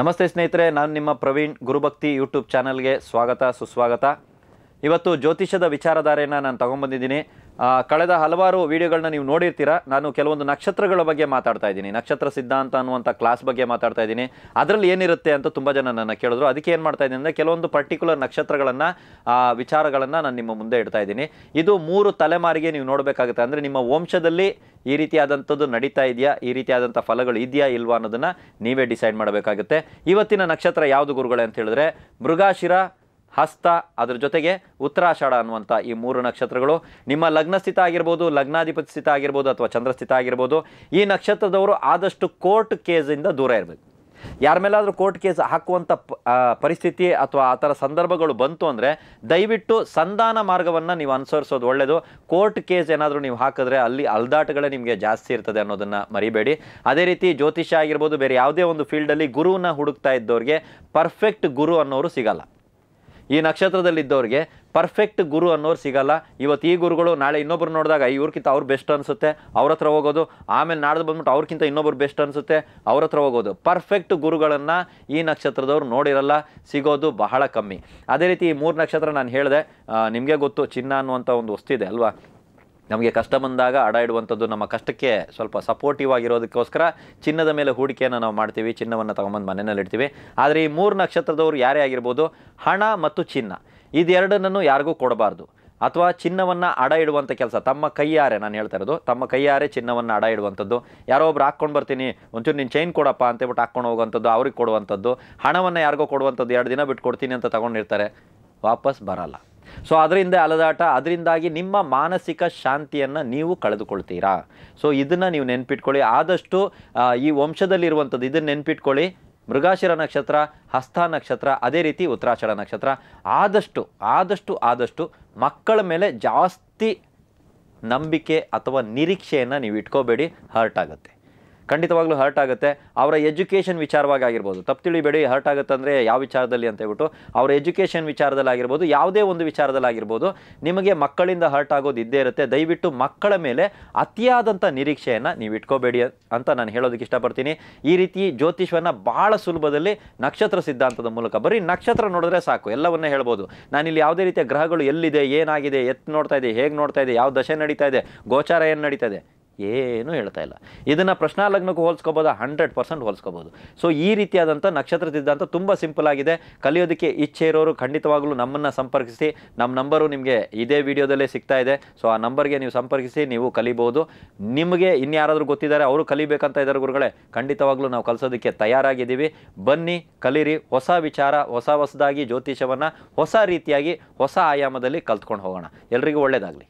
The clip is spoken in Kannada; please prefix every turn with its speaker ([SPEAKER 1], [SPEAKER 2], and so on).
[SPEAKER 1] ನಮಸ್ತೆ ಸ್ನೇಹಿತರೆ ನಾನು ನಿಮ್ಮ ಪ್ರವೀಣ್ ಗುರುಭಕ್ತಿ ಯೂಟ್ಯೂಬ್ ಚಾನಲ್ಗೆ ಸ್ವಾಗತ ಸುಸ್ವಾಗತ ಇವತ್ತು ಜ್ಯೋತಿಷ್ಯದ ವಿಚಾರಧಾರೆಯನ್ನು ನಾನು ತೊಗೊಂಬಂದಿದ್ದೀನಿ ಕಳೆದ ಹಲವಾರು ವಿಡಿಯೋಗಳನ್ನ ನೀವು ನೋಡಿರ್ತೀರ ನಾನು ಕೆಲವೊಂದು ನಕ್ಷತ್ರಗಳ ಬಗ್ಗೆ ಮಾತಾಡ್ತಾ ಇದ್ದೀನಿ ನಕ್ಷತ್ರ ಸಿದ್ಧಾಂತ ಅನ್ನುವಂಥ ಕ್ಲಾಸ್ ಬಗ್ಗೆ ಮಾತಾಡ್ತಾ ಇದ್ದೀನಿ ಅದರಲ್ಲಿ ಏನಿರುತ್ತೆ ಅಂತ ತುಂಬ ಜನ ನನ್ನ ಕೇಳಿದ್ರು ಅದಕ್ಕೆ ಏನು ಮಾಡ್ತಾ ಇದ್ದೀನಿ ಅಂದರೆ ಕೆಲವೊಂದು ಪರ್ಟಿಕ್ಯುಲರ್ ನಕ್ಷತ್ರಗಳನ್ನು ವಿಚಾರಗಳನ್ನು ನಾನು ನಿಮ್ಮ ಮುಂದೆ ಇಡ್ತಾ ಇದ್ದೀನಿ ಇದು ಮೂರು ತಲೆಮಾರಿಗೆ ನೀವು ನೋಡಬೇಕಾಗುತ್ತೆ ಅಂದರೆ ನಿಮ್ಮ ವಂಶದಲ್ಲಿ ಈ ರೀತಿಯಾದಂಥದ್ದು ನಡೀತಾ ಇದೆಯಾ ಈ ರೀತಿಯಾದಂಥ ಫಲಗಳು ಇದೆಯಾ ಇಲ್ವಾ ಅನ್ನೋದನ್ನು ನೀವೇ ಡಿಸೈಡ್ ಮಾಡಬೇಕಾಗುತ್ತೆ ಇವತ್ತಿನ ನಕ್ಷತ್ರ ಯಾವುದು ಗುರುಗಳೇ ಅಂತ ಹೇಳಿದ್ರೆ ಮೃಗಾಶಿರ ಹಸ್ತ ಅದರ ಜೊತೆಗೆ ಉತ್ತರಾಷಾಢ ಅನ್ನುವಂಥ ಈ ಮೂರು ನಕ್ಷತ್ರಗಳು ನಿಮ್ಮ ಲಗ್ನ ಸ್ಥಿತ ಆಗಿರ್ಬೋದು ಲಗ್ನಾಧಿಪತಿ ಸ್ಥಿತ ಆಗಿರ್ಬೋದು ಅಥವಾ ಚಂದ್ರಸ್ಥಿತ ಆಗಿರ್ಬೋದು ಈ ನಕ್ಷತ್ರದವರು ಆದಷ್ಟು ಕೋರ್ಟ್ ಕೇಸಿಂದ ದೂರ ಇರಬೇಕು ಯಾರ ಮೇಲಾದರೂ ಕೋರ್ಟ್ ಕೇಸ್ ಹಾಕುವಂಥ ಪರಿಸ್ಥಿತಿ ಅಥವಾ ಆ ಥರ ಸಂದರ್ಭಗಳು ಬಂತು ಅಂದರೆ ದಯವಿಟ್ಟು ಸಂಧಾನ ಮಾರ್ಗವನ್ನು ನೀವು ಅನುಸರಿಸೋದು ಒಳ್ಳೆಯದು ಕೋರ್ಟ್ ಕೇಸ್ ಏನಾದರೂ ನೀವು ಹಾಕಿದ್ರೆ ಅಲ್ಲಿ ಅಲ್ದಾಟಗಳೇ ನಿಮಗೆ ಜಾಸ್ತಿ ಇರ್ತದೆ ಅನ್ನೋದನ್ನು ಮರಿಬೇಡಿ ಅದೇ ರೀತಿ ಜ್ಯೋತಿಷ್ಯ ಆಗಿರ್ಬೋದು ಬೇರೆ ಯಾವುದೇ ಒಂದು ಫೀಲ್ಡಲ್ಲಿ ಗುರುವನ್ನ ಹುಡುಕ್ತಾ ಇದ್ದವ್ರಿಗೆ ಪರ್ಫೆಕ್ಟ್ ಗುರು ಅನ್ನೋರು ಸಿಗಲ್ಲ ಈ ನಕ್ಷತ್ರದಲ್ಲಿದ್ದವ್ರಿಗೆ ಪರ್ಫೆಕ್ಟ್ ಗುರು ಅನ್ನೋರು ಸಿಗಲ್ಲ ಇವತ್ತು ಈ ಗುರುಗಳು ನಾಳೆ ಇನ್ನೊಬ್ರು ನೋಡಿದಾಗ ಇವ್ರಿಗಿಂತ ಅವ್ರು ಬೆಸ್ಟ್ ಅನಿಸುತ್ತೆ ಅವ್ರ ಹತ್ರ ಹೋಗೋದು ಆಮೇಲೆ ನಾಡ್ದು ಬಂದ್ಬಿಟ್ಟು ಅವ್ರಿಗಿಂತ ಇನ್ನೊಬ್ರು ಬೆಸ್ಟ್ ಅನಿಸುತ್ತೆ ಅವ್ರ ಹತ್ರ ಹೋಗೋದು ಪರ್ಫೆಕ್ಟ್ ಗುರುಗಳನ್ನು ಈ ನಕ್ಷತ್ರದವ್ರು ನೋಡಿರಲ್ಲ ಸಿಗೋದು ಬಹಳ ಕಮ್ಮಿ ಅದೇ ರೀತಿ ಈ ಮೂರು ನಕ್ಷತ್ರ ನಾನು ಹೇಳಿದೆ ನಿಮಗೆ ಗೊತ್ತು ಚಿನ್ನ ಅನ್ನುವಂಥ ಒಂದು ವಸ್ತು ಇದೆ ಅಲ್ವಾ ನಮಗೆ ಕಷ್ಟ ಬಂದಾಗ ಅಡ ಇಡುವಂಥದ್ದು ನಮ್ಮ ಕಷ್ಟಕ್ಕೆ ಸ್ವಲ್ಪ ಸಪೋರ್ಟಿವ್ ಆಗಿರೋದಕ್ಕೋಸ್ಕರ ಚಿನ್ನದ ಮೇಲೆ ಹೂಡಿಕೆಯನ್ನು ನಾವು ಮಾಡ್ತೀವಿ ಚಿನ್ನವನ್ನು ತಗೊಂಬಂದು ಮನೆಯಲ್ಲಿ ಇಡ್ತೀವಿ ಆದರೆ ಈ ಮೂರು ನಕ್ಷತ್ರದವರು ಯಾರೇ ಆಗಿರ್ಬೋದು ಹಣ ಮತ್ತು ಚಿನ್ನ ಇದೆರಡನ್ನೂ ಯಾರಿಗೂ ಕೊಡಬಾರ್ದು ಅಥವಾ ಚಿನ್ನವನ್ನು ಅಡ ಇಡುವಂಥ ಕೆಲಸ ತಮ್ಮ ಕೈಯಾರೆ ನಾನು ಹೇಳ್ತಾ ಇರೋದು ತಮ್ಮ ಕೈಯಾರೆ ಚಿನ್ನವನ್ನು ಅಡ ಇಡುವಂಥದ್ದು ಯಾರೋ ಒಬ್ರು ಹಾಕ್ಕೊಂಡು ಬರ್ತೀನಿ ಒಂಚೂರು ನೀನು ಚೈನ್ ಕೊಡಪ್ಪ ಅಂತೇಬಿಟ್ಟು ಹಾಕ್ಕೊಂಡು ಹೋಗುವಂಥದ್ದು ಅವ್ರಿಗೆ ಕೊಡುವಂಥದ್ದು ಹಣವನ್ನು ಯಾರಿಗೋ ಕೊಡುವಂಥದ್ದು ಎರಡು ದಿನ ಬಿಟ್ಟು ಕೊಡ್ತೀನಿ ಅಂತ ತಗೊಂಡಿರ್ತಾರೆ ವಾಪಸ್ ಬರಲ್ಲ ಸೊ ಅದರಿಂದ ಅಲದಾಟ ಅದರಿಂದಾಗಿ ನಿಮ್ಮ ಮಾನಸಿಕ ಶಾಂತಿಯನ್ನು ನೀವು ಕಳೆದುಕೊಳ್ತೀರಾ ಸೊ ಇದನ್ನು ನೀವು ನೆನ್ಪಿಟ್ಕೊಳ್ಳಿ ಆದಷ್ಟು ಈ ವಂಶದಲ್ಲಿರುವಂಥದ್ದು ಇದನ್ನು ನೆನ್ಪಿಟ್ಕೊಳ್ಳಿ ಮೃಗಾಶಿರ ನಕ್ಷತ್ರ ಹಸ್ತ ನಕ್ಷತ್ರ ಅದೇ ರೀತಿ ಉತ್ತರಾಷಾಢ ನಕ್ಷತ್ರ ಆದಷ್ಟು ಆದಷ್ಟು ಆದಷ್ಟು ಮಕ್ಕಳ ಮೇಲೆ ಜಾಸ್ತಿ ನಂಬಿಕೆ ಅಥವಾ ನಿರೀಕ್ಷೆಯನ್ನು ನೀವು ಇಟ್ಕೋಬೇಡಿ ಹರ್ಟ್ ಆಗುತ್ತೆ ಖಂಡಿತವಾಗ್ಲೂ ಹರ್ಟ್ ಆಗುತ್ತೆ ಅವರ ಎಜುಕೇಷನ್ ವಿಚಾರವಾಗಿ ಆಗಿರ್ಬೋದು ತಪ್ಪು ತಿಳಿಬೇಡಿ ಹರ್ಟ್ ಆಗುತ್ತೆ ಅಂದರೆ ಯಾವ ವಿಚಾರದಲ್ಲಿ ಅಂತ ಹೇಳ್ಬಿಟ್ಟು ಅವರ ಎಜುಕೇಷನ್ ವಿಚಾರದಲ್ಲಿ ಆಗಿರ್ಬೋದು ಯಾವುದೇ ಒಂದು ವಿಚಾರದಲ್ಲಿ ಆಗಿರ್ಬೋದು ನಿಮಗೆ ಮಕ್ಕಳಿಂದ ಹರ್ಟ್ ಆಗೋದು ಇದ್ದೇ ಇರುತ್ತೆ ದಯವಿಟ್ಟು ಮಕ್ಕಳ ಮೇಲೆ ಅತಿಯಾದಂಥ ನಿರೀಕ್ಷೆಯನ್ನು ನೀವು ಇಟ್ಕೋಬೇಡಿ ಅಂತ ನಾನು ಹೇಳೋದಕ್ಕೆ ಇಷ್ಟಪಡ್ತೀನಿ ಈ ರೀತಿ ಜ್ಯೋತಿಷವನ್ನು ಭಾಳ ಸುಲಭದಲ್ಲಿ ನಕ್ಷತ್ರ ಸಿದ್ಧಾಂತದ ಮೂಲಕ ಬರೀ ನಕ್ಷತ್ರ ನೋಡಿದ್ರೆ ಸಾಕು ಎಲ್ಲವನ್ನೇ ಹೇಳ್ಬೋದು ನಾನಿಲ್ಲಿ ಯಾವುದೇ ರೀತಿಯ ಗ್ರಹಗಳು ಎಲ್ಲಿದೆ ಏನಾಗಿದೆ ಎತ್ತು ನೋಡ್ತಾ ಇದೆ ಹೇಗೆ ನೋಡ್ತಾ ಇದೆ ಯಾವ ದಶೆ ನಡೀತಾ ಇದೆ ಗೋಚಾರ ಏನು ನಡೀತಾ ಇದೆ ಏನೂ ಹೇಳ್ತಾ ಇಲ್ಲ ಇದನ್ನು ಪ್ರಶ್ನಾ ಲಗ್ನಕ್ಕೆ ಹೋಲಿಸ್ಕೋಬೋದು ಹಂಡ್ರೆಡ್ ಪರ್ಸೆಂಟ್ ಹೋಲಿಸ್ಕೋಬೋದು ಸೊ ಈ ರೀತಿಯಾದಂಥ ನಕ್ಷತ್ರ ಸಿದ್ಧಾಂತ ತುಂಬ ಸಿಂಪಲ್ ಆಗಿದೆ ಕಲಿಯೋದಕ್ಕೆ ಇಚ್ಛೆ ಇರೋರು ಖಂಡಿತವಾಗಲೂ ನಮ್ಮನ್ನು ಸಂಪರ್ಕಿಸಿ ನಮ್ಮ ನಂಬರು ನಿಮಗೆ ಇದೇ ವಿಡಿಯೋದಲ್ಲೇ ಸಿಗ್ತಾ ಇದೆ ಸೊ ಆ ನಂಬರ್ಗೆ ನೀವು ಸಂಪರ್ಕಿಸಿ ನೀವು ಕಲಿಬೋದು ನಿಮಗೆ ಇನ್ಯಾರಾದರೂ ಗೊತ್ತಿದ್ದಾರೆ ಅವರು ಕಲಿಬೇಕಂತ ಇದ್ದಾರೆ ಗುರುಗಳೇ ಖಂಡಿತವಾಗ್ಲೂ ನಾವು ಕಲಿಸೋದಕ್ಕೆ ತಯಾರಾಗಿದ್ದೀವಿ ಬನ್ನಿ ಕಲೀರಿ ಹೊಸ ವಿಚಾರ ಹೊಸ ಹೊಸದಾಗಿ ಜ್ಯೋತಿಷವನ್ನು ಹೊಸ ರೀತಿಯಾಗಿ ಹೊಸ ಆಯಾಮದಲ್ಲಿ ಕಲ್ತ್ಕೊಂಡು ಹೋಗೋಣ ಎಲ್ರಿಗೂ ಒಳ್ಳೆಯದಾಗಲಿ